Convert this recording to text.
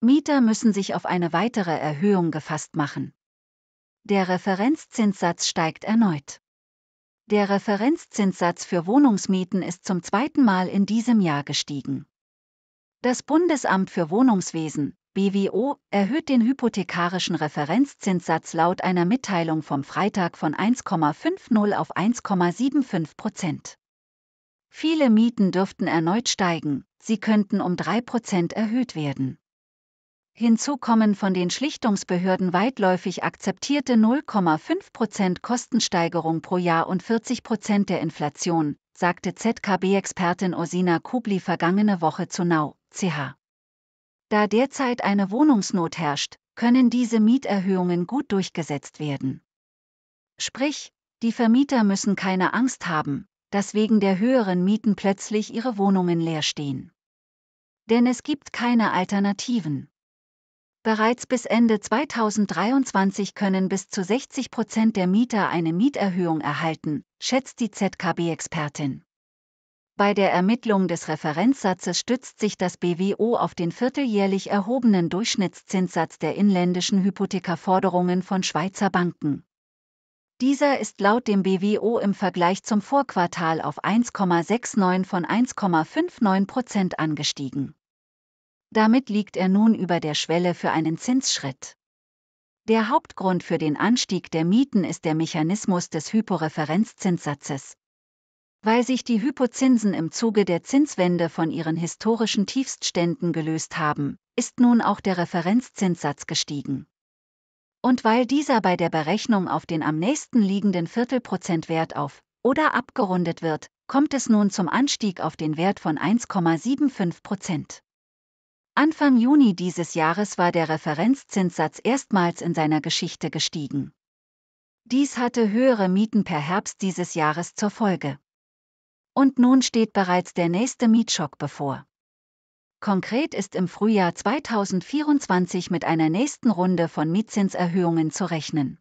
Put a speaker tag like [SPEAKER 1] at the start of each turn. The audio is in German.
[SPEAKER 1] Mieter müssen sich auf eine weitere Erhöhung gefasst machen. Der Referenzzinssatz steigt erneut. Der Referenzzinssatz für Wohnungsmieten ist zum zweiten Mal in diesem Jahr gestiegen. Das Bundesamt für Wohnungswesen BWO erhöht den hypothekarischen Referenzzinssatz laut einer Mitteilung vom Freitag von 1,50 auf 1,75 Prozent. Viele Mieten dürften erneut steigen, sie könnten um 3 Prozent erhöht werden. Hinzu kommen von den Schlichtungsbehörden weitläufig akzeptierte 0,5% Kostensteigerung pro Jahr und 40% der Inflation, sagte ZKB-Expertin Osina Kubli vergangene Woche zu Nau, CH. Da derzeit eine Wohnungsnot herrscht, können diese Mieterhöhungen gut durchgesetzt werden. Sprich, die Vermieter müssen keine Angst haben, dass wegen der höheren Mieten plötzlich ihre Wohnungen leer stehen. Denn es gibt keine Alternativen. Bereits bis Ende 2023 können bis zu 60 Prozent der Mieter eine Mieterhöhung erhalten, schätzt die ZKB-Expertin. Bei der Ermittlung des Referenzsatzes stützt sich das BWO auf den vierteljährlich erhobenen Durchschnittszinssatz der inländischen Hypothekerforderungen von Schweizer Banken. Dieser ist laut dem BWO im Vergleich zum Vorquartal auf 1,69 von 1,59 Prozent angestiegen. Damit liegt er nun über der Schwelle für einen Zinsschritt. Der Hauptgrund für den Anstieg der Mieten ist der Mechanismus des Hyporeferenzzinssatzes. Weil sich die Hypozinsen im Zuge der Zinswende von ihren historischen Tiefstständen gelöst haben, ist nun auch der Referenzzinssatz gestiegen. Und weil dieser bei der Berechnung auf den am nächsten liegenden Viertelprozentwert auf oder abgerundet wird, kommt es nun zum Anstieg auf den Wert von 1,75 Prozent. Anfang Juni dieses Jahres war der Referenzzinssatz erstmals in seiner Geschichte gestiegen. Dies hatte höhere Mieten per Herbst dieses Jahres zur Folge. Und nun steht bereits der nächste Mietschock bevor. Konkret ist im Frühjahr 2024 mit einer nächsten Runde von Mietzinserhöhungen zu rechnen.